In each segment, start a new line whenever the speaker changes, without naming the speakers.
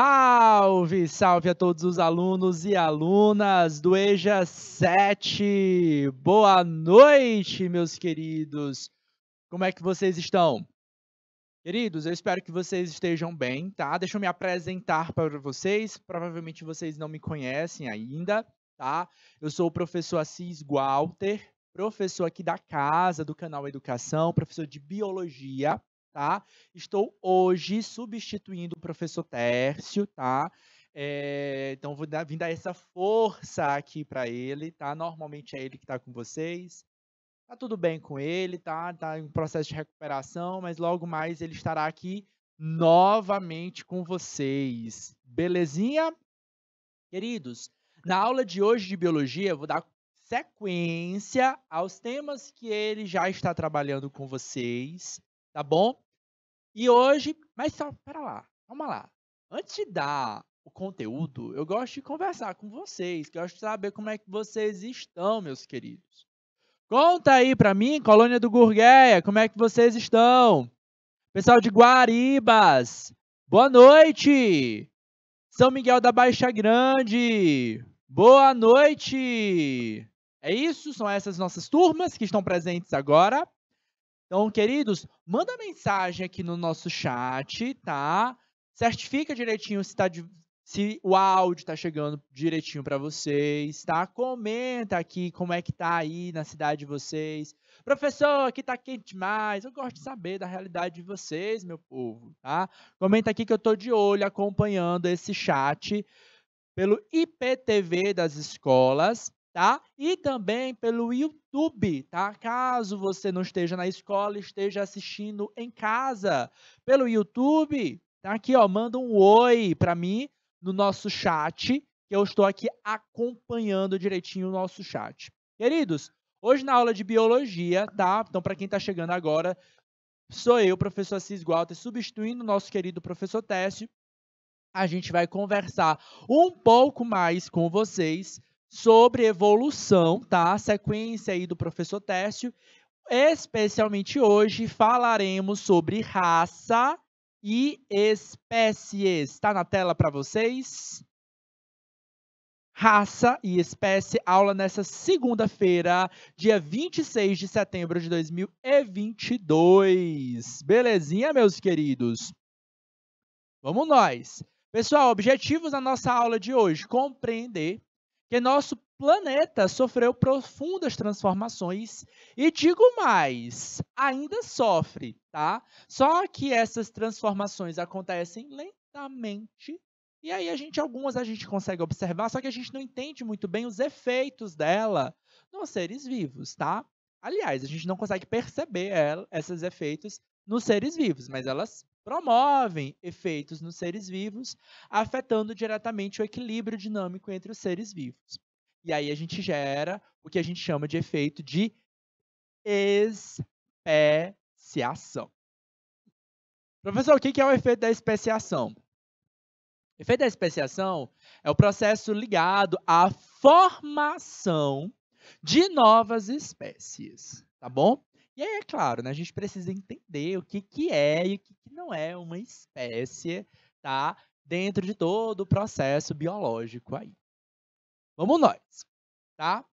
Salve, salve a todos os alunos e alunas do EJA 7. Boa noite, meus queridos. Como é que vocês estão? Queridos, eu espero que vocês estejam bem, tá? Deixa eu me apresentar para vocês. Provavelmente vocês não me conhecem ainda, tá? Eu sou o professor Assis Walter, professor aqui da casa do canal Educação, professor de biologia, tá? Estou hoje substituindo o professor Tércio, tá? É, então, vou dar, vim dar essa força aqui para ele, tá? Normalmente é ele que está com vocês. Tá tudo bem com ele, tá? Tá em processo de recuperação, mas logo mais ele estará aqui novamente com vocês. Belezinha? Queridos, na aula de hoje de biologia, vou dar sequência aos temas que ele já está trabalhando com vocês, tá bom? E hoje, mas só, pera lá, vamos lá. Antes de dar o conteúdo, eu gosto de conversar com vocês, que eu gosto de saber como é que vocês estão, meus queridos. Conta aí pra mim, colônia do Gurgueia, como é que vocês estão? Pessoal de Guaribas, boa noite! São Miguel da Baixa Grande, boa noite! É isso, são essas nossas turmas que estão presentes agora. Então, queridos, manda mensagem aqui no nosso chat, tá? Certifica direitinho se, tá, se o áudio tá chegando direitinho para vocês, tá? Comenta aqui como é que tá aí na cidade de vocês. Professor, aqui tá quente demais. Eu gosto de saber da realidade de vocês, meu povo, tá? Comenta aqui que eu tô de olho acompanhando esse chat pelo IPTV das escolas tá? E também pelo YouTube, tá? Caso você não esteja na escola, esteja assistindo em casa, pelo YouTube, tá aqui, ó, manda um oi para mim no nosso chat, que eu estou aqui acompanhando direitinho o nosso chat. Queridos, hoje na aula de biologia, tá? Então para quem está chegando agora, sou eu, professor Assis Walter, substituindo o nosso querido professor Técio. A gente vai conversar um pouco mais com vocês sobre evolução, tá? A sequência aí do professor Técio. Especialmente hoje falaremos sobre raça e espécies. Está na tela para vocês? Raça e espécie, aula nessa segunda-feira, dia 26 de setembro de 2022. Belezinha, meus queridos? Vamos nós. Pessoal, objetivos da nossa aula de hoje: compreender que nosso planeta sofreu profundas transformações e digo mais, ainda sofre, tá? Só que essas transformações acontecem lentamente e aí a gente algumas a gente consegue observar, só que a gente não entende muito bem os efeitos dela nos seres vivos, tá? Aliás, a gente não consegue perceber ela, esses efeitos nos seres vivos, mas elas promovem efeitos nos seres vivos, afetando diretamente o equilíbrio dinâmico entre os seres vivos. E aí a gente gera o que a gente chama
de efeito de especiação. Professor, o que é o efeito da especiação? O efeito da especiação
é o processo ligado à formação de novas espécies, tá bom? E aí, é claro, né, a gente precisa entender o que, que é e o que, não é uma espécie, tá? Dentro de todo o processo
biológico aí. Vamos nós, tá?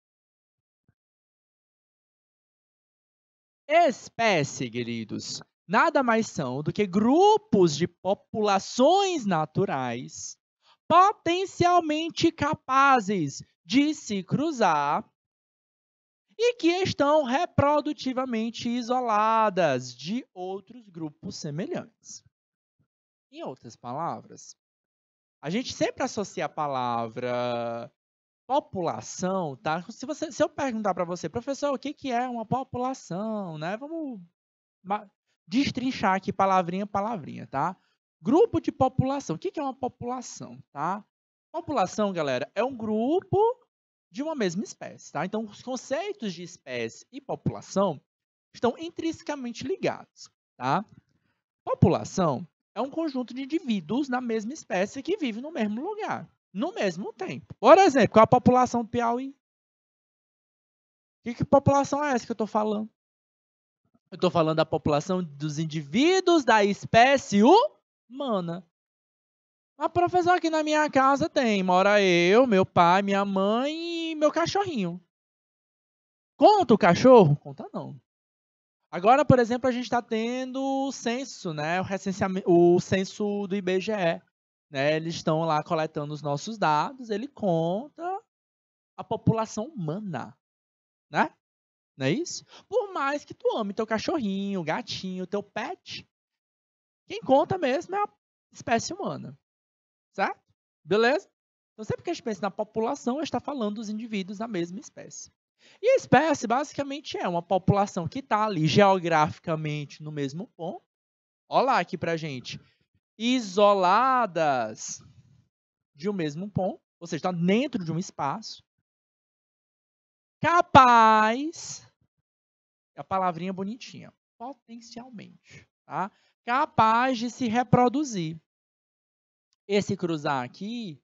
Espécie, queridos, nada
mais são do que grupos de populações naturais potencialmente capazes de se cruzar e que estão reprodutivamente isoladas de outros grupos semelhantes. Em outras palavras, a gente sempre associa a palavra população, tá? Se, você, se eu perguntar para você, professor, o que, que é uma população, né? Vamos destrinchar aqui palavrinha palavrinha, tá? Grupo de população. O que, que é uma população, tá? População, galera, é um grupo de uma mesma espécie. Tá? Então, os conceitos de espécie e população estão intrinsecamente ligados. Tá? População é um conjunto de indivíduos na mesma espécie que vivem no mesmo lugar, no mesmo tempo. Por exemplo, qual a população do Piauí? Que, que população é essa que eu estou falando? Eu estou falando da população dos indivíduos da espécie humana. Mas, professor, aqui na minha casa tem. Mora eu, meu pai, minha mãe e meu cachorrinho. Conta o cachorro? Conta não. Agora, por exemplo, a gente está tendo o censo, né? O, o censo do IBGE. Né? Eles estão lá coletando os nossos dados, ele conta a população humana. Né? Não é isso? Por mais que tu ame teu cachorrinho, gatinho, teu pet, quem conta mesmo é a espécie humana. Certo? Beleza? Então, sempre que a gente pensa na população, a gente está falando dos indivíduos da mesma espécie. E a espécie, basicamente, é uma população que está ali geograficamente no mesmo ponto. Olha lá aqui para gente. Isoladas de um mesmo ponto, ou seja, está dentro de um espaço. Capaz, é a palavrinha bonitinha, potencialmente, tá? capaz de se reproduzir. Esse cruzar aqui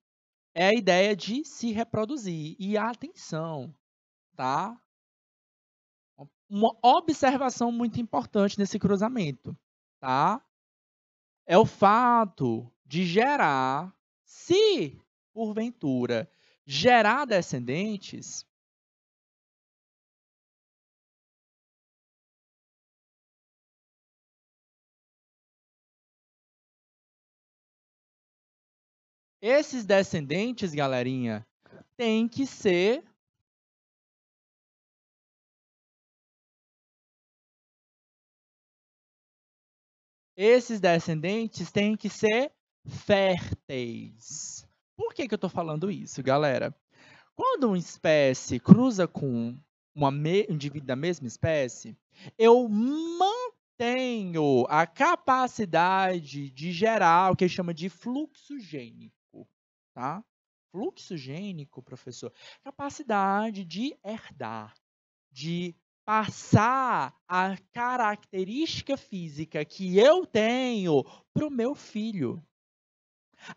é a ideia de se reproduzir. E atenção, tá? Uma observação muito importante nesse cruzamento,
tá? É o fato de gerar, se
porventura gerar descendentes, Esses descendentes, galerinha, tem que ser Esses descendentes têm que ser férteis.
Por que, que eu estou falando isso, galera? Quando uma espécie cruza com uma me... um indivíduo da mesma espécie, eu mantenho a capacidade de gerar o que chama de fluxo gênico tá? Fluxo gênico, professor, capacidade de herdar, de passar a característica física que eu tenho para o meu filho.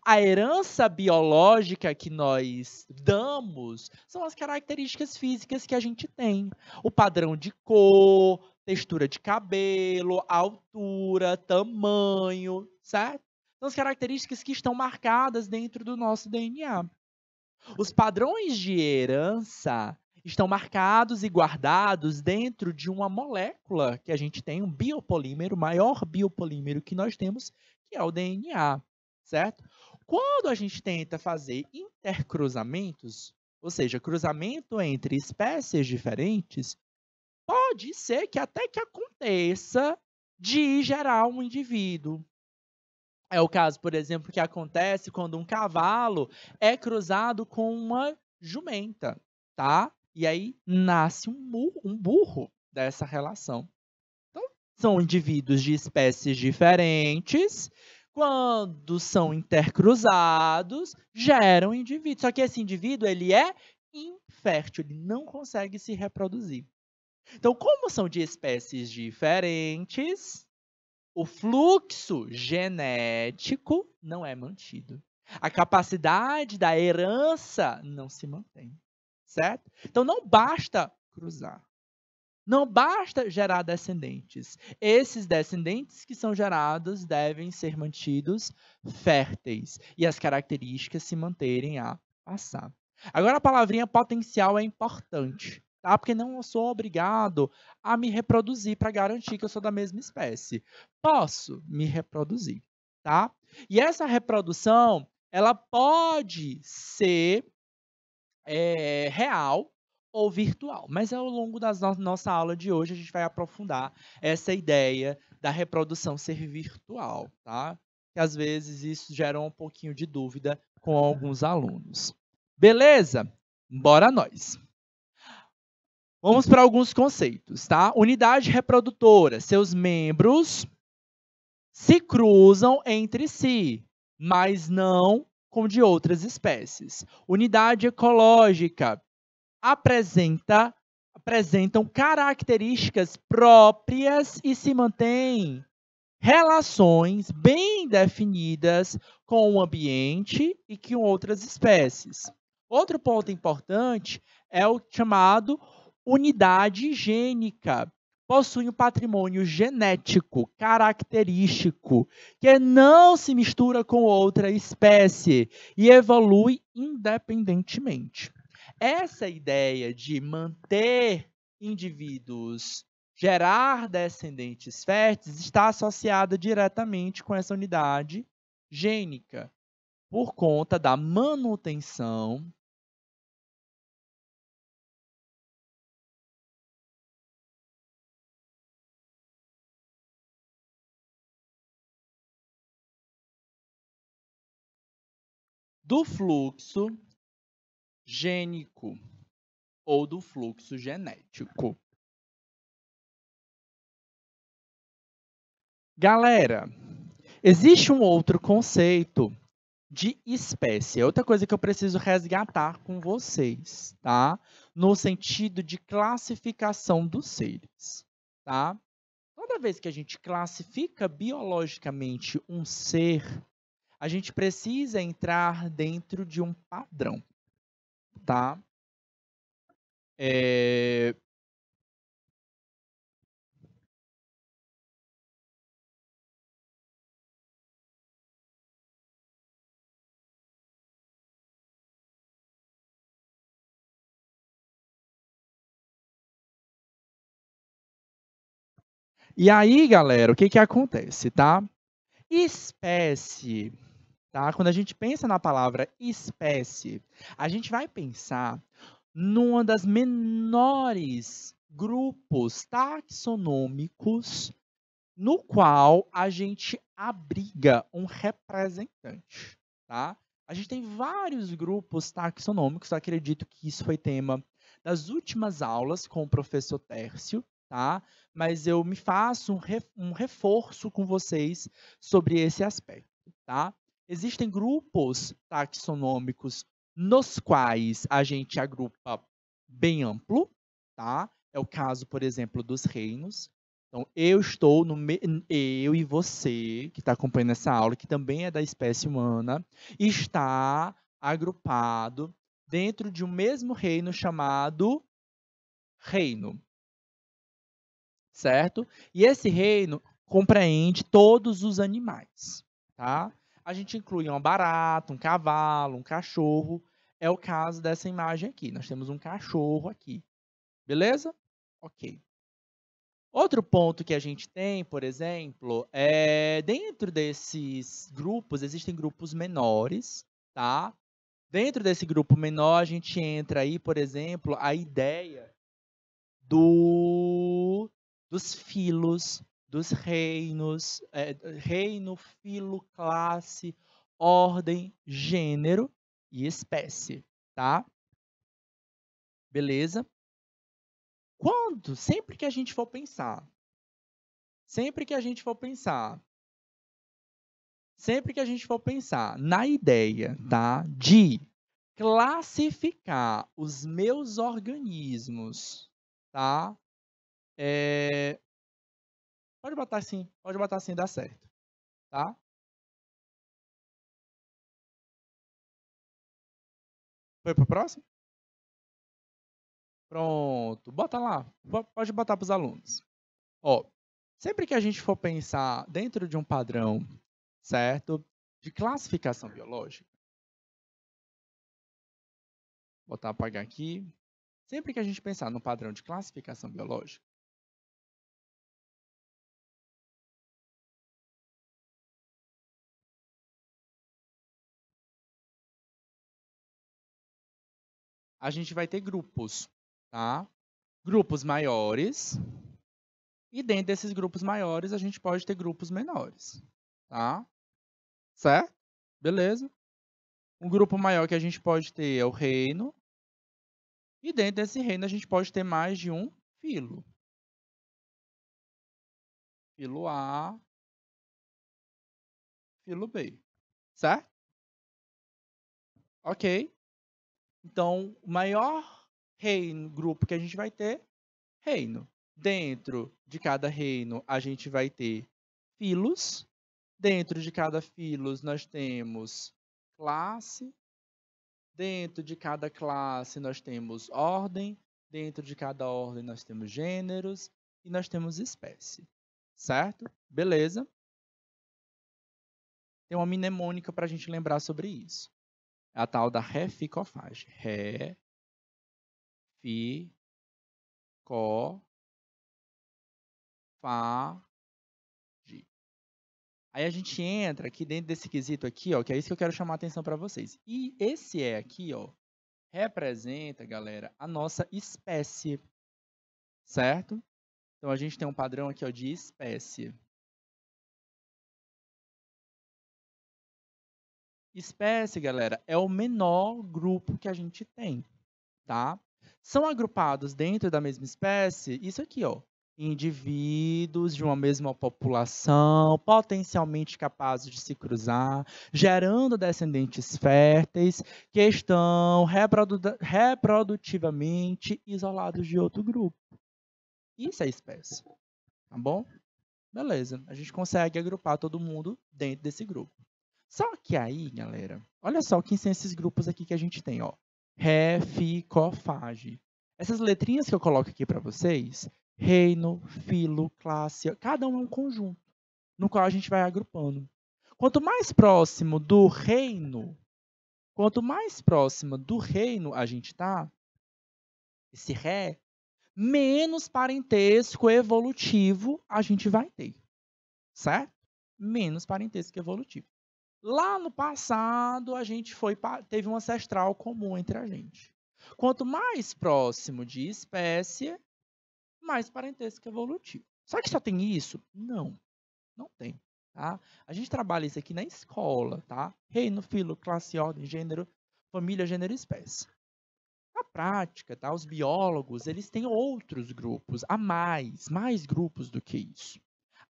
A herança biológica que nós damos são as características físicas que a gente tem. O padrão de cor, textura de cabelo, altura, tamanho, certo? são as características que estão marcadas dentro do nosso DNA. Os padrões de herança estão marcados e guardados dentro de uma molécula que a gente tem, um biopolímero, o maior biopolímero que nós temos, que é o DNA, certo? Quando a gente tenta fazer intercruzamentos, ou seja, cruzamento entre espécies diferentes, pode ser que até que aconteça de gerar um indivíduo, é o caso, por exemplo, que acontece quando um cavalo é cruzado com uma jumenta, tá? E aí nasce um, um burro dessa relação. Então, são indivíduos de espécies diferentes. Quando são intercruzados, geram indivíduos. Só que esse indivíduo, ele é infértil, ele não consegue se reproduzir. Então, como são de espécies diferentes, o fluxo genético não é mantido. A capacidade da herança não se mantém. Certo? Então não basta cruzar. Não basta gerar descendentes. Esses descendentes que são gerados devem ser mantidos férteis e as características se manterem a passar. Agora a palavrinha potencial é importante. Ah, porque não sou obrigado a me reproduzir para garantir que eu sou da mesma espécie. Posso me reproduzir, tá? E essa reprodução, ela pode ser é, real ou virtual. Mas ao longo da no nossa aula de hoje, a gente vai aprofundar essa ideia da reprodução ser virtual, tá? Que às vezes isso gera um pouquinho de dúvida com alguns alunos. Beleza? Bora nós! Vamos para alguns conceitos, tá? Unidade reprodutora. Seus membros se cruzam entre si, mas não com de outras espécies. Unidade ecológica. Apresenta, apresentam características próprias e se mantêm relações bem definidas com o ambiente e com outras espécies. Outro ponto importante é o chamado unidade higiênica. Possui um patrimônio genético característico que não se mistura com outra espécie e evolui independentemente. Essa ideia de manter indivíduos gerar descendentes férteis está associada
diretamente com essa unidade gênica, por conta da
manutenção do fluxo gênico ou do fluxo genético. Galera,
existe um outro conceito de espécie. É outra coisa
que eu preciso resgatar com vocês, tá? No sentido de classificação dos seres, tá? Toda vez que a gente classifica biologicamente um ser, a gente precisa entrar dentro de um
padrão, tá? É... E aí, galera, o que que acontece,
tá? Espécie. Tá? Quando a gente pensa na palavra espécie, a gente vai pensar numa das menores grupos taxonômicos no qual a gente abriga um representante, tá? A gente tem vários grupos taxonômicos, acredito que isso foi tema das últimas aulas com o professor Tércio, tá? Mas eu me faço um, re, um reforço com vocês sobre esse aspecto, tá? Existem grupos taxonômicos nos quais a gente agrupa bem amplo, tá? É o caso, por exemplo, dos reinos. Então, eu estou no me... eu e você que está acompanhando essa aula, que também é da espécie humana, está agrupado dentro de um mesmo reino chamado reino certo? E esse reino compreende todos os animais, tá? A gente inclui um barata, um cavalo, um cachorro. É o caso dessa imagem aqui. Nós temos um cachorro aqui. Beleza? Ok. Outro ponto que a gente tem, por exemplo, é dentro desses grupos, existem grupos menores, tá? Dentro desse grupo menor, a gente entra aí, por exemplo, a ideia do dos filos, dos reinos, é,
reino, filo, classe, ordem, gênero e espécie, tá? Beleza? Quando, sempre que a gente for pensar, sempre que a gente for pensar,
sempre que a gente for pensar na ideia, tá, de classificar os meus organismos,
tá, é... Pode botar assim, pode botar assim, dá certo. Tá? Foi pro próximo? Pronto, bota lá.
Pode botar para os alunos. Ó, sempre que a gente for pensar dentro de um padrão, certo? De classificação biológica.
Vou botar apagar aqui. Sempre que a gente pensar no padrão de classificação biológica, a gente vai ter grupos, tá? Grupos
maiores. E dentro desses grupos maiores, a gente pode ter grupos menores, tá? Certo? Beleza? Um grupo maior que a gente pode ter é o reino. E dentro desse reino, a gente pode ter mais de um
filo. Filo A, filo B, certo?
Ok? Então, o maior reino, grupo que a gente vai ter,
reino. Dentro de cada reino, a gente vai ter filos. Dentro de cada filos, nós temos classe. Dentro de cada classe, nós temos ordem. Dentro de cada ordem, nós
temos gêneros. E nós temos espécie. Certo? Beleza? Tem uma mnemônica para a gente lembrar sobre isso a tal da
reficofagem. Ré, fi, có, fa, gi.
Aí a gente entra aqui dentro desse quesito aqui, ó, que é isso que eu quero chamar a atenção para vocês. E esse
é aqui, ó, representa, galera, a nossa espécie,
certo? Então a gente tem um padrão aqui, ó, de espécie. Espécie, galera, é o menor grupo que a gente tem, tá? São agrupados dentro da mesma espécie,
isso aqui, ó, indivíduos de uma mesma população, potencialmente capazes de se cruzar, gerando descendentes férteis que estão reprodu reprodutivamente isolados de outro grupo. Isso é espécie, tá bom? Beleza, a gente consegue agrupar todo mundo dentro desse grupo. Só que aí, galera, olha só quem são esses grupos aqui que a gente tem, ó. Ré, Essas letrinhas que eu coloco aqui para vocês, reino, filo, classe, cada um é um conjunto no qual a gente vai agrupando. Quanto mais próximo do reino, quanto mais próximo do reino a gente tá, esse ré, menos parentesco evolutivo a gente vai ter, certo? Menos parentesco evolutivo. Lá no passado, a gente foi teve um ancestral comum entre a gente. Quanto mais próximo de espécie, mais parentesco evolutivo. Só que só tem isso? Não, não tem. Tá? A gente trabalha isso aqui na escola, tá? Reino, filo, classe, ordem, gênero, família, gênero e espécie. Na prática, tá? Os biólogos, eles têm outros grupos, a mais, mais grupos do que isso.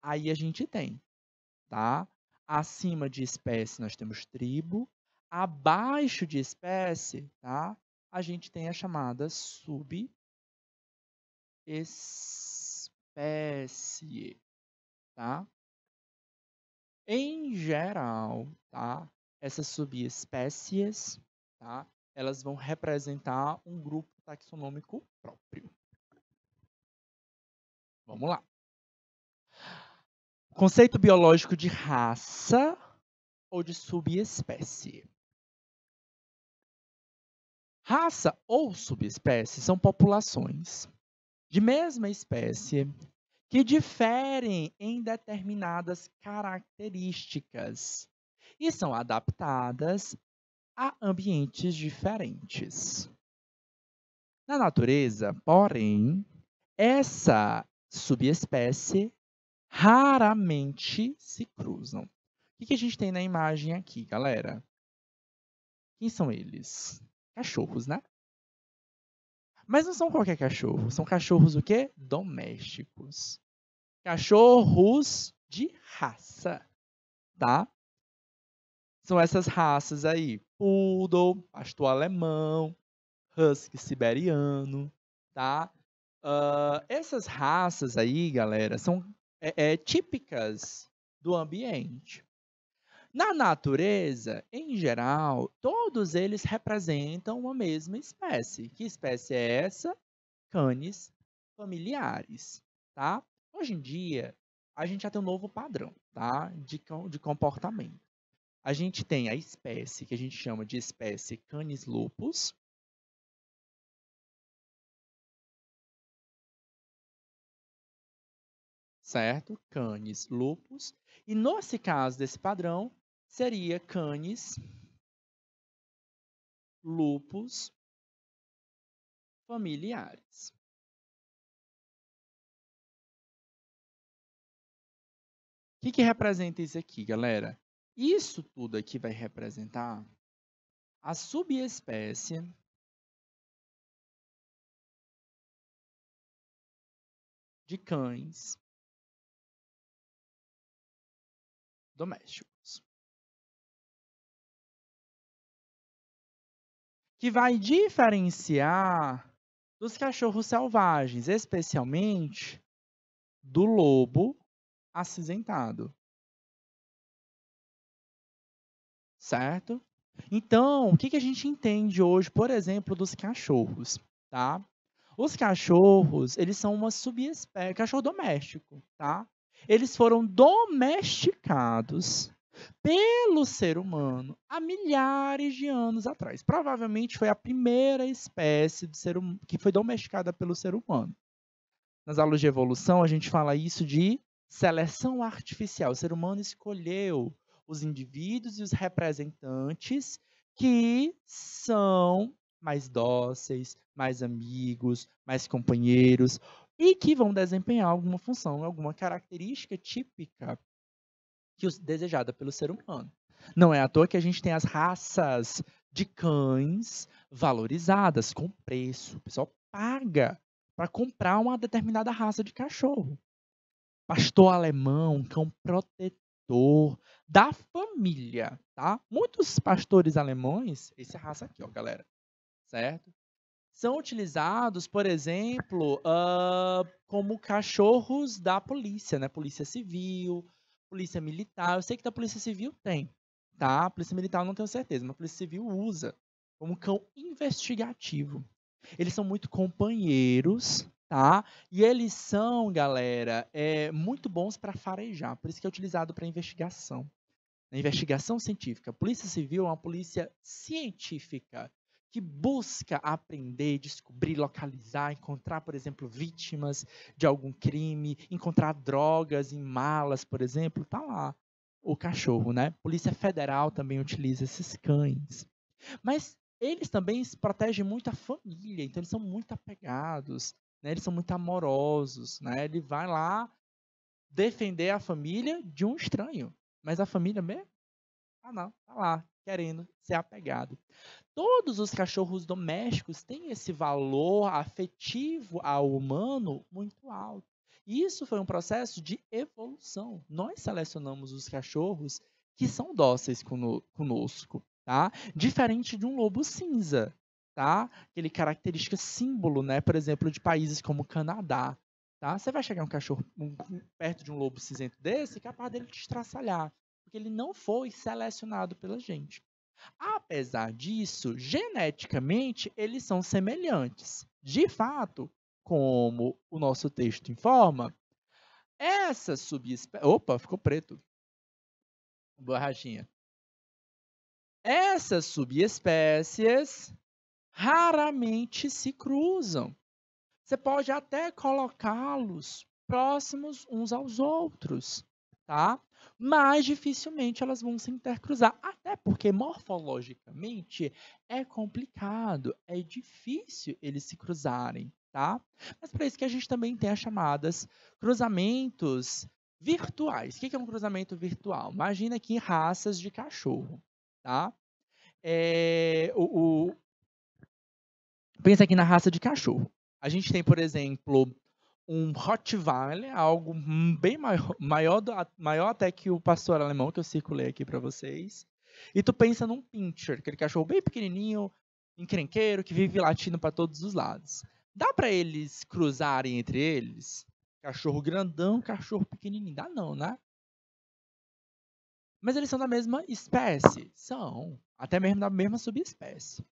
Aí a gente tem, tá? acima de espécie nós temos tribo, abaixo de
espécie, tá? A gente tem a chamada subespécie, tá? Em geral, tá? Essas subespécies, tá? Elas vão representar um grupo taxonômico próprio.
Vamos lá. Conceito biológico de raça ou de subespécie.
Raça ou subespécie são populações de
mesma espécie que diferem em determinadas características e são adaptadas a ambientes diferentes. Na natureza, porém, essa subespécie raramente se cruzam.
O que a gente tem na imagem aqui, galera? Quem são eles? Cachorros, né? Mas não são qualquer cachorro, são cachorros o
quê? Domésticos. Cachorros de raça,
tá? São essas raças aí, poodle, pastor alemão, husky siberiano, tá? Uh,
essas raças aí, galera, são é, é, típicas do ambiente. Na natureza, em geral, todos eles representam uma mesma espécie. Que espécie é essa? Canes familiares, tá? Hoje em dia, a gente já tem um novo padrão, tá? De,
de comportamento. A gente tem a espécie que a gente chama de espécie Canis
lupus, certo? Canes lupus. E nesse
caso desse padrão, seria canes
lupus familiares. O que, que representa isso
aqui, galera? Isso tudo aqui vai representar a
subespécie de cães domésticos.
Que vai diferenciar dos cachorros selvagens, especialmente do lobo acinzentado. Certo? Então, o que, a gente
entende hoje, por exemplo, dos cachorros, tá? Os cachorros, eles são uma subespécie, cachorro doméstico, tá? eles foram domesticados pelo ser humano há milhares de anos atrás. Provavelmente foi a primeira espécie de ser hum-, que foi domesticada pelo ser humano. Nas aulas de evolução, a gente fala isso de seleção artificial. O ser humano escolheu os indivíduos e os representantes que são mais dóceis, mais amigos, mais companheiros, e que vão desempenhar alguma função, alguma característica típica que desejada pelo ser humano. Não é à toa que a gente tem as raças de cães valorizadas com preço. O pessoal paga para comprar uma determinada raça de cachorro. Pastor alemão, cão protetor da família, tá? Muitos pastores alemães, essa raça aqui, ó, galera. Certo? são utilizados, por exemplo, uh, como cachorros da polícia, né? Polícia civil, polícia militar. Eu sei que da polícia civil tem, tá? polícia militar eu não tenho certeza, mas a polícia civil usa como cão investigativo. Eles são muito companheiros, tá? E eles são, galera, é, muito bons para farejar. Por isso que é utilizado para investigação. Na investigação científica. A polícia civil é uma polícia científica que busca aprender, descobrir, localizar, encontrar, por exemplo, vítimas de algum crime, encontrar drogas em malas, por exemplo, tá lá o cachorro, né? Polícia Federal também utiliza esses cães. Mas eles também protegem muito a família, então eles são muito apegados, né? Eles são muito amorosos, né? Ele vai lá defender a família de um estranho, mas a família mesmo? Ah, não, tá lá, querendo ser apegado. Todos os cachorros domésticos têm esse valor afetivo ao humano muito alto. E isso foi um processo de evolução. Nós selecionamos os cachorros que são dóceis conosco, tá? Diferente de um lobo cinza, tá? Aquele característica símbolo, né? Por exemplo, de países como Canadá, tá? Você vai chegar um cachorro um, perto de um lobo cinzento desse, capaz dele te estraçalhar porque ele não foi selecionado pela gente. Apesar disso, geneticamente eles são semelhantes. De fato, como o nosso texto informa, essa subespécie. Opa, ficou preto. Borrachinha. Essas subespécies raramente se cruzam. Você pode até colocá-los próximos uns aos outros, tá? mas dificilmente elas vão se intercruzar, até porque morfologicamente é complicado, é difícil eles se cruzarem, tá? Mas para isso que a gente também tem as chamadas cruzamentos virtuais. O que é um cruzamento virtual? Imagina aqui raças de cachorro, tá? É, o, o... Pensa aqui na raça de cachorro. A gente tem, por exemplo, um Rottweiler, algo bem maior, maior, do, maior até que o pastor alemão que eu circulei aqui para vocês. E tu pensa num pincher, aquele cachorro bem pequenininho, encrenqueiro, que vive latindo para todos os lados. Dá para eles cruzarem entre eles? Cachorro grandão, cachorro pequenininho. Dá não, né? Mas eles são da mesma espécie. São. Até mesmo da mesma subespécie.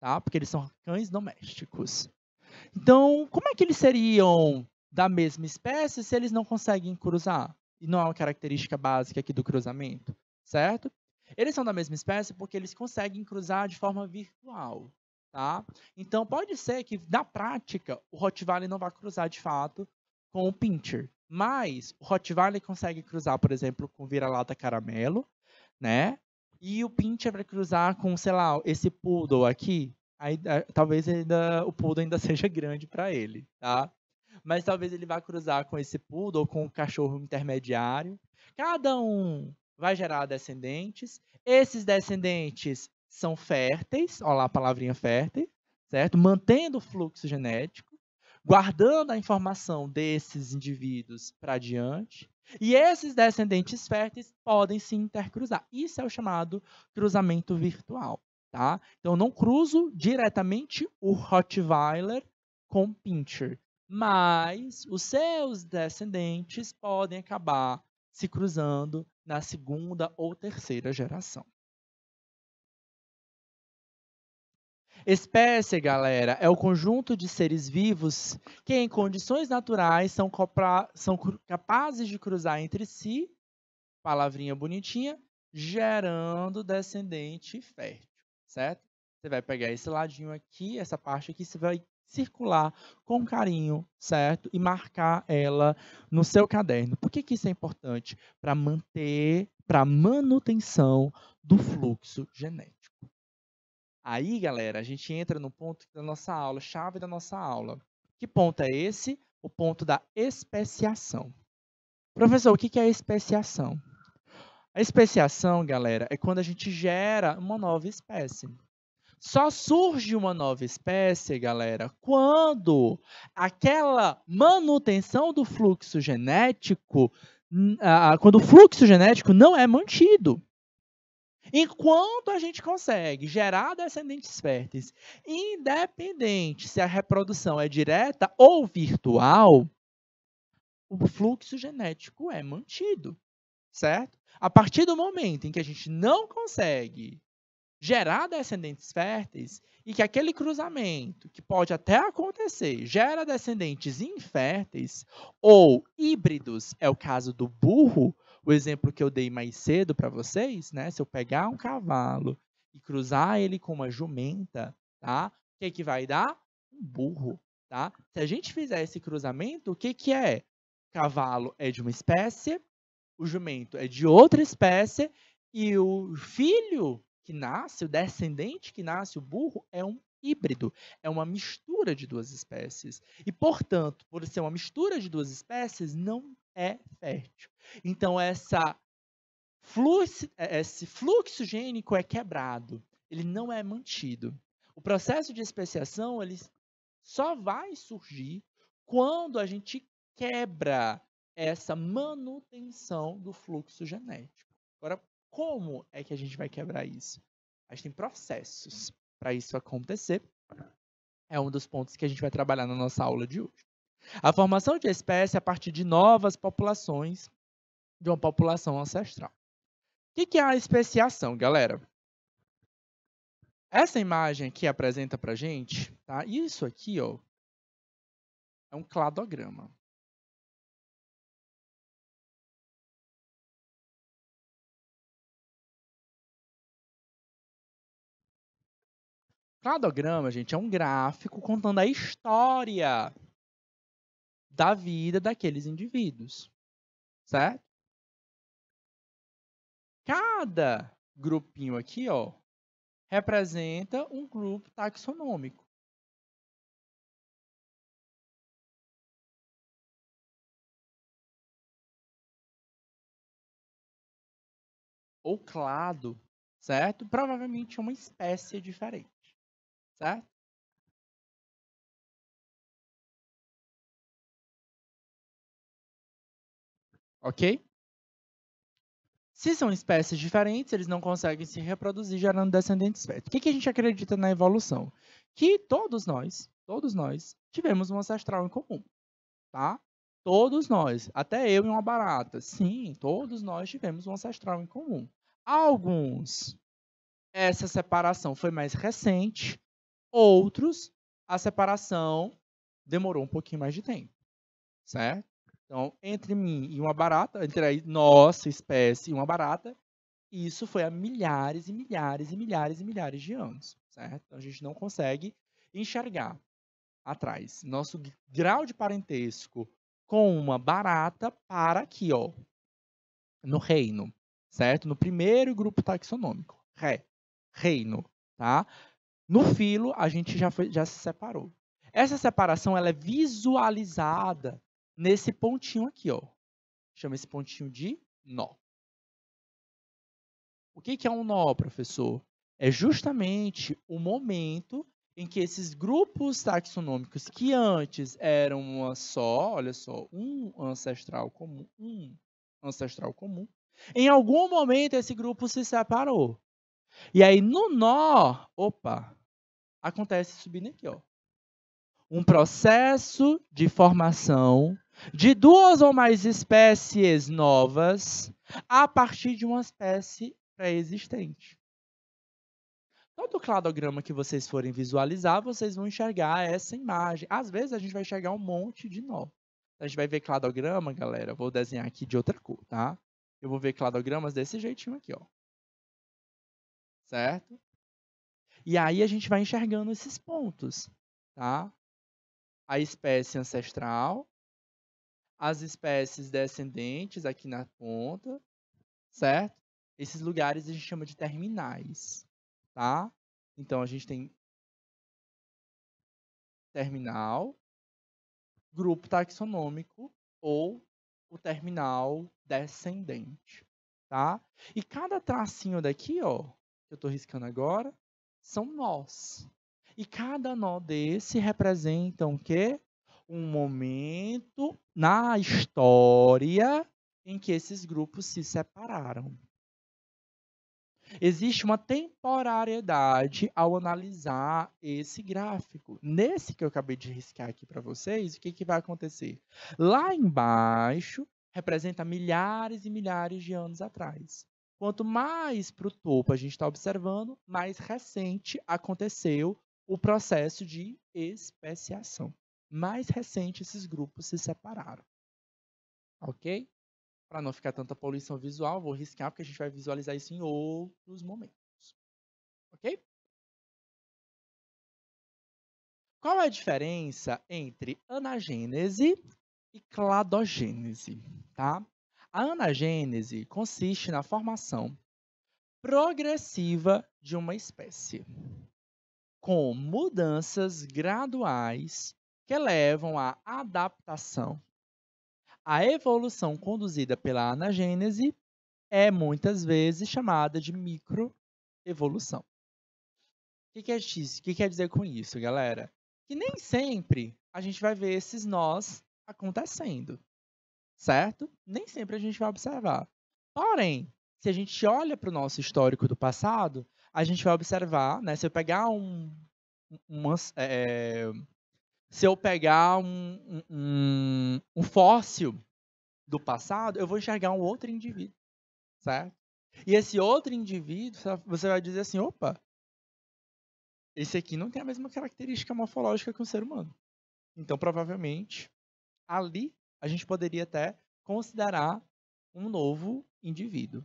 Tá? Porque eles são cães domésticos. Então, como é que eles seriam da mesma espécie se eles não conseguem cruzar? E não é uma característica básica aqui do cruzamento, certo? Eles são da mesma espécie porque eles conseguem cruzar de forma virtual, tá? Então, pode ser que, na prática, o Rottweiler não vá cruzar de fato com o Pinscher. Mas o Rottweiler consegue cruzar, por exemplo, com vira-lata caramelo, né? E o Pinscher vai cruzar com, sei lá, esse poodle aqui, ainda, talvez ainda o poodle ainda seja grande para ele, tá? Mas talvez ele vá cruzar com esse poodle ou com um cachorro intermediário. Cada um vai gerar descendentes. Esses descendentes são férteis, olha lá a palavrinha fértil, certo? Mantendo o fluxo genético, guardando a informação desses indivíduos para diante. E esses descendentes férteis podem se intercruzar. Isso é o chamado cruzamento virtual. Tá? Então, eu não cruzo diretamente o Rottweiler com o Pinscher, mas
os seus descendentes podem acabar se cruzando na segunda ou terceira geração. Espécie, galera, é o conjunto de seres vivos que, em condições
naturais, são, são capazes de cruzar entre si, palavrinha bonitinha, gerando descendente fértil certo? Você vai pegar esse ladinho aqui, essa parte aqui, você vai circular com carinho, certo? E marcar ela no seu caderno. Por que, que isso é importante? Para manter, para manutenção do fluxo genético. Aí, galera, a gente entra no ponto da nossa aula, chave da nossa aula. Que ponto é esse? O ponto da especiação. Professor, o que é especiação? A especiação, galera, é quando a gente gera uma nova espécie. Só surge uma nova espécie, galera, quando aquela manutenção do fluxo genético, quando o fluxo genético não é mantido. Enquanto a gente consegue gerar descendentes férteis, independente se a reprodução é direta ou virtual, o fluxo genético é mantido, certo? A partir do momento em que a gente não consegue gerar descendentes férteis e que aquele cruzamento, que pode até acontecer, gera descendentes inférteis ou híbridos, é o caso do burro, o exemplo que eu dei mais cedo para vocês, né? Se eu pegar um cavalo e cruzar ele com uma jumenta, tá? O que, que vai dar? Um burro, tá? Se a gente fizer esse cruzamento, o que, que é? cavalo é de uma espécie, o jumento é de outra espécie e o filho que nasce, o descendente que nasce, o burro, é um híbrido, é uma mistura de duas espécies. E, portanto, por ser uma mistura de duas espécies, não é fértil. Então, essa fluxo, é, esse fluxo gênico é quebrado, ele não é mantido. O processo de especiação ele só vai surgir quando a gente quebra essa manutenção do fluxo genético. Agora, como é que a gente vai quebrar isso? A gente tem processos para isso acontecer. É um dos pontos que a gente vai trabalhar na nossa aula de hoje. A formação de espécie a partir de novas populações de uma população ancestral. O que é a especiação, galera? Essa imagem aqui
apresenta para gente, tá? Isso aqui, ó, é um cladograma. Cladograma, gente, é um gráfico contando a história
da vida daqueles indivíduos, certo?
Cada grupinho aqui, ó, representa um grupo taxonômico. Ou clado, certo? Provavelmente é uma espécie diferente. Certo? Ok? Se
são espécies diferentes, eles não conseguem se reproduzir gerando descendentes férteis. O que, que a gente acredita na
evolução? Que todos nós, todos nós, tivemos um ancestral em comum, tá? Todos nós, até eu e uma barata, sim, todos nós tivemos um ancestral em comum. Alguns, essa separação foi mais recente, Outros, a separação demorou um pouquinho mais de tempo, certo? Então, entre mim e uma barata, entre a nossa espécie e uma barata, isso foi há milhares e milhares e milhares e milhares de anos, certo? Então, a gente não consegue enxergar atrás. Nosso grau de parentesco com uma barata para aqui, ó, no reino, certo? No primeiro grupo taxonômico, ré, reino, tá? No filo, a gente já, foi, já se separou. Essa separação ela é visualizada
nesse pontinho aqui. Ó. Chama esse pontinho de nó. O que, que é um nó, professor? É justamente o momento
em que esses grupos taxonômicos que antes eram uma só, olha só, um ancestral comum, um ancestral comum, em algum momento esse grupo se separou. E aí no nó, opa, acontece subindo aqui, ó. Um processo de formação de duas ou mais espécies novas a partir de uma espécie pré-existente. Todo cladograma que vocês forem visualizar, vocês vão enxergar essa imagem. Às vezes a gente vai enxergar um monte de nó. A gente vai ver cladograma, galera. Vou desenhar aqui de outra cor, tá? Eu vou ver cladogramas desse
jeitinho aqui, ó certo? E aí a gente vai enxergando esses pontos, tá? A espécie ancestral,
as espécies descendentes aqui na ponta, certo?
Esses lugares a gente chama de terminais, tá? Então a gente tem terminal, grupo taxonômico ou o terminal descendente, tá?
E cada tracinho daqui, ó, que eu estou riscando agora, são nós. E cada nó desse representa o quê? Um momento na história em que esses grupos se separaram. Existe uma temporariedade ao analisar esse gráfico. Nesse que eu acabei de riscar aqui para vocês, o que, que vai acontecer? Lá embaixo representa milhares e milhares de anos atrás. Quanto mais para o topo a gente está observando, mais recente aconteceu o processo de especiação. Mais recente esses grupos se
separaram. Ok? Para não ficar tanta poluição visual, vou riscar porque a gente vai visualizar isso em outros momentos. Ok? Qual é a diferença entre anagênese
e cladogênese? Tá? A anagênese consiste na formação progressiva de uma espécie, com mudanças graduais que levam à adaptação. A evolução conduzida pela anagênese é muitas vezes chamada de microevolução. O que, que quer dizer com isso, galera? Que nem sempre a gente vai ver esses nós acontecendo certo? Nem sempre a gente vai observar. Porém, se a gente olha para o nosso histórico do passado, a gente vai observar, né? Se eu pegar um. Uma, é, é, se eu pegar um, um, um fóssil do passado, eu vou enxergar um outro indivíduo, certo? E esse outro indivíduo, você vai dizer assim: opa, esse aqui não tem a mesma característica morfológica que um ser humano. Então, provavelmente, ali a gente poderia até considerar um novo indivíduo.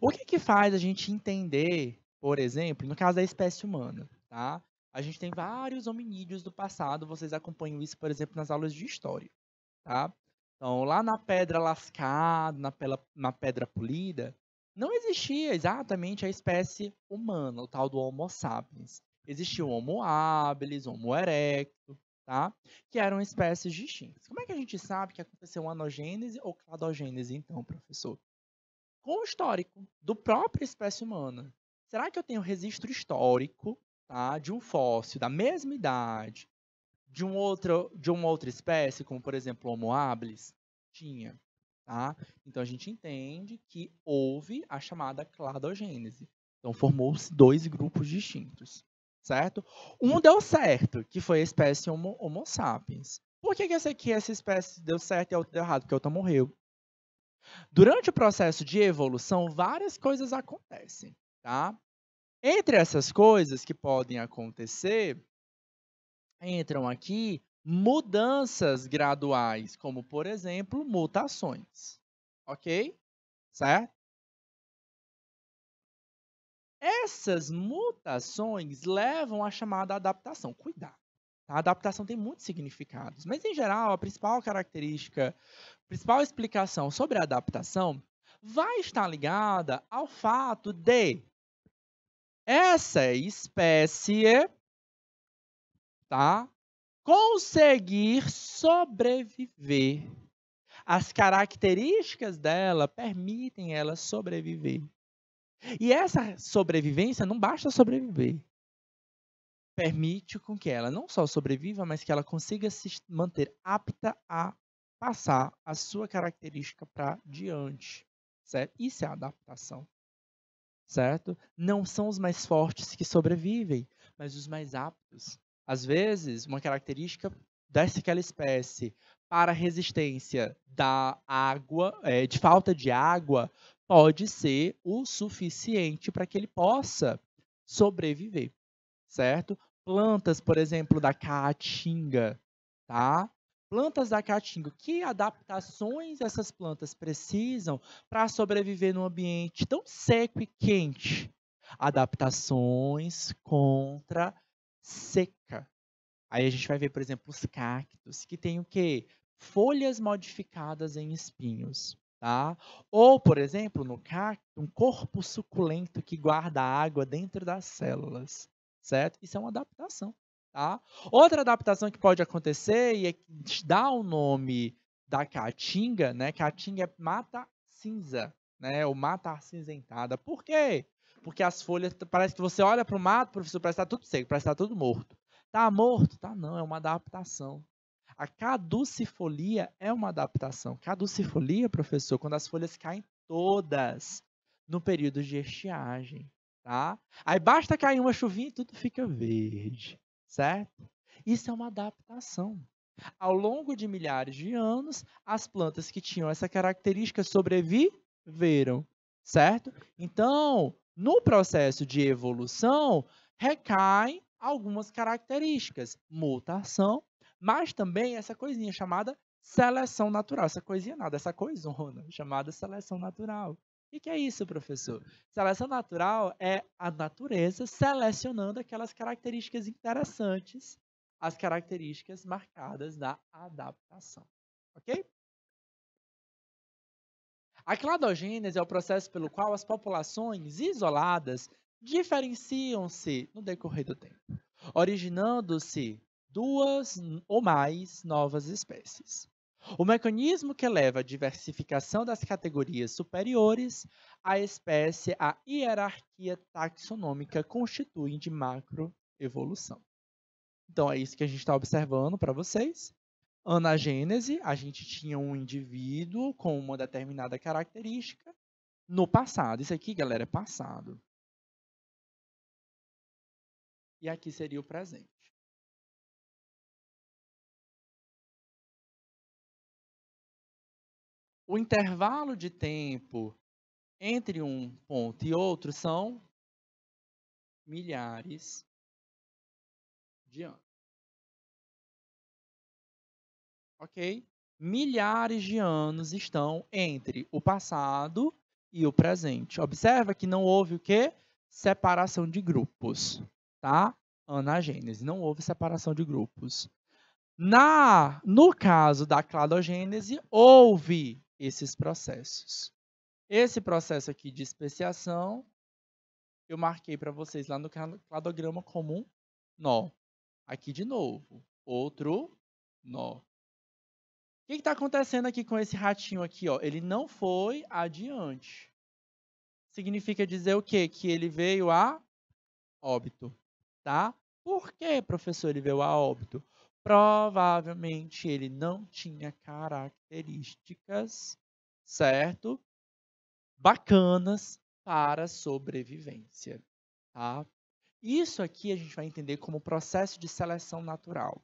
O que, que faz a gente entender, por exemplo, no caso da espécie humana, tá? A gente tem vários hominídeos do passado, vocês acompanham isso, por exemplo, nas aulas de história, tá? Então, lá na pedra lascada, na, pela, na pedra polida, não existia exatamente a espécie humana, o tal do Homo sapiens. Existia o Homo habilis, Homo erectus, tá? Que eram espécies distintas. Como é que a gente sabe que aconteceu anogênese ou cladogênese, então, professor? Com o histórico do próprio espécie humana. Será que eu tenho registro histórico, tá, de um fóssil da mesma idade de um outro de uma outra espécie, como por exemplo Homo habilis? Tinha, tá? Então a gente entende que houve a chamada cladogênese. Então formou-se dois grupos distintos certo? Um deu certo, que foi a espécie Homo, homo sapiens. Por que, que essa aqui, essa espécie deu certo e a outra deu errado? Porque a outra morreu. Durante o processo de evolução, várias coisas acontecem, tá? Entre essas coisas que podem acontecer, entram aqui mudanças graduais, como,
por exemplo, mutações, ok? Certo? Essas mutações levam à chamada
adaptação. Cuidado. Tá? A adaptação tem muitos significados, mas em geral a principal característica, a principal explicação sobre a adaptação vai estar ligada ao fato de essa espécie tá, conseguir sobreviver. As características dela permitem ela sobreviver. E essa sobrevivência não basta sobreviver. Permite com que ela não só sobreviva, mas que ela consiga se manter apta a passar a sua característica para diante. Certo? Isso é adaptação. Certo? Não são os mais fortes que sobrevivem, mas os mais aptos. Às vezes, uma característica dessa espécie para resistência da água, é, de falta de água, pode ser o suficiente para que ele possa sobreviver, certo? Plantas, por exemplo, da caatinga, tá? Plantas da caatinga, que adaptações essas plantas precisam para sobreviver num ambiente tão seco e quente? Adaptações contra seca. Aí a gente vai ver, por exemplo, os cactos, que tem o quê? Folhas modificadas em espinhos. Tá? Ou, por exemplo, no cacto, um corpo suculento que guarda água dentro das células, certo? Isso é uma adaptação. Tá? Outra adaptação que pode acontecer e é que dá o nome da caatinga, né? Caatinga é mata cinza, né? Ou mata acinzentada. Por quê? Porque as folhas, parece que você olha para o mato, professor, parece que está tudo seco, parece que está tudo morto. Tá morto? Tá não, é uma adaptação, a caducifolia é uma adaptação. Caducifolia, professor, quando as folhas caem todas no período de estiagem, tá? Aí basta cair uma chuvinha e tudo fica verde, certo? Isso é uma adaptação. Ao longo de milhares de anos, as plantas que tinham essa característica sobreviveram, certo? Então, no processo de evolução, recaem algumas características: mutação mas também essa coisinha chamada seleção natural, essa coisinha nada, essa coisona chamada seleção natural. O que é isso, professor? Seleção natural é a natureza selecionando aquelas características interessantes, as características marcadas da adaptação. Ok? A cladogênese é o processo pelo qual as populações isoladas diferenciam-se no decorrer do tempo, originando-se duas ou mais novas espécies. O mecanismo que leva à diversificação das categorias superiores à espécie a hierarquia taxonômica constitui de macroevolução. Então é isso que a gente está observando para vocês. Anagênese, a gente tinha
um indivíduo com uma determinada característica no passado. Isso aqui,
galera, é passado. E aqui seria o presente. O intervalo de tempo entre um ponto e outro são milhares de anos. Ok?
Milhares de anos estão entre o passado e o presente. Observa
que não houve o quê? Separação de grupos, tá? Anagênese, não houve separação de grupos. Na, no caso da cladogênese, houve esses processos. Esse processo aqui de especiação,
eu marquei para vocês lá no cladograma comum nó. Aqui de novo, outro nó. O que está acontecendo
aqui com esse ratinho aqui? Ó? Ele não foi adiante. Significa dizer o quê? Que ele veio a óbito. Tá? Por que, professor, ele veio a óbito? Provavelmente ele não tinha características, certo? Bacanas para sobrevivência, tá? Isso aqui a gente vai entender como processo de seleção natural.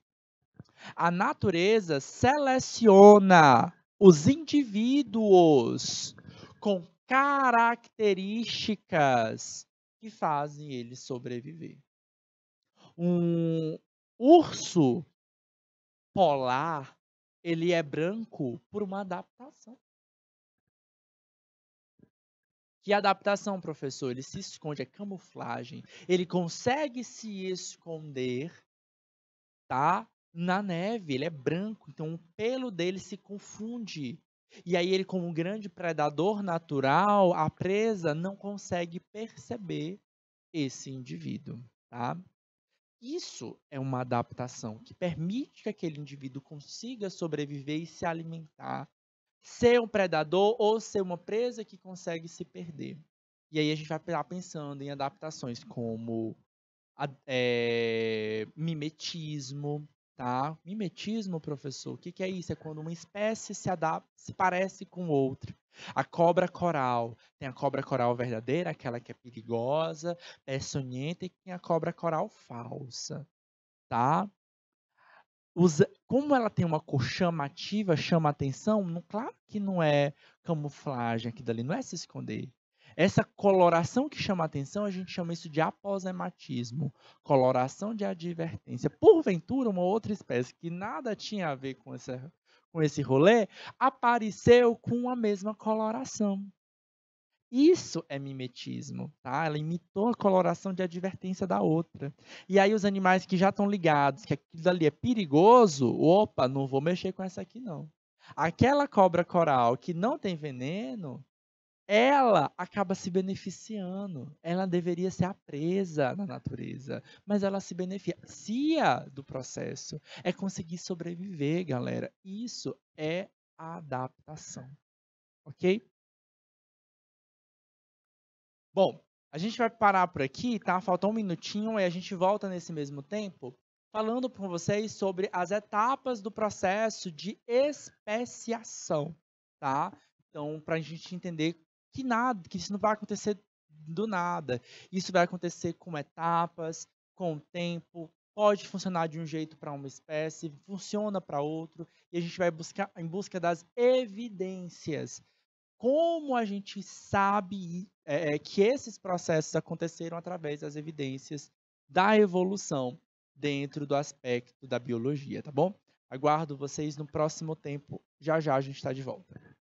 A natureza seleciona os indivíduos com características que fazem eles sobreviver.
Um urso
polar ele é branco por uma adaptação. Que adaptação,
professor? Ele se esconde, é camuflagem. Ele consegue se esconder, tá? Na neve, ele é branco, então o pelo dele se confunde. E aí ele, como um grande predador natural, a presa não consegue perceber esse indivíduo, tá? Isso é uma adaptação que permite que aquele indivíduo consiga sobreviver e se alimentar, ser um predador ou ser uma presa que consegue se perder. E aí a gente vai estar pensando em adaptações como é, mimetismo, Tá? Mimetismo, professor, o que, que é isso? É quando uma espécie se adapta, se parece com outra. A cobra coral. Tem a cobra coral verdadeira, aquela que é perigosa, peçonhenta, é e tem a cobra coral falsa. Tá? como ela tem uma cor chamativa, chama atenção, não, claro que não é camuflagem, aqui dali não é se esconder. Essa coloração que chama atenção, a gente chama isso de aposematismo, coloração de advertência. Porventura, uma outra espécie que nada tinha a ver com, esse com esse rolê apareceu com a mesma coloração. Isso é mimetismo, tá? Ela imitou a coloração de advertência da outra. E aí os animais que já estão ligados, que aquilo ali é perigoso, opa, não vou mexer com essa aqui não. Aquela cobra coral que não tem veneno, ela acaba se beneficiando. Ela deveria ser a presa na natureza, mas ela se beneficia
do processo. É conseguir sobreviver, galera. Isso é a adaptação. Ok? Bom, a gente vai parar por aqui, tá? Faltou um minutinho e a gente volta nesse mesmo tempo
falando com vocês sobre as etapas do processo de especiação, tá? Então, para a gente entender que nada, que isso não vai acontecer do nada. Isso vai acontecer com etapas, com tempo, pode funcionar de um jeito para uma espécie, funciona para outro, e a gente vai buscar em busca das evidências. Como a gente sabe é, é, que esses processos aconteceram através das evidências da evolução dentro do aspecto da biologia, tá bom? Aguardo vocês no próximo tempo. Já já a
gente está de volta.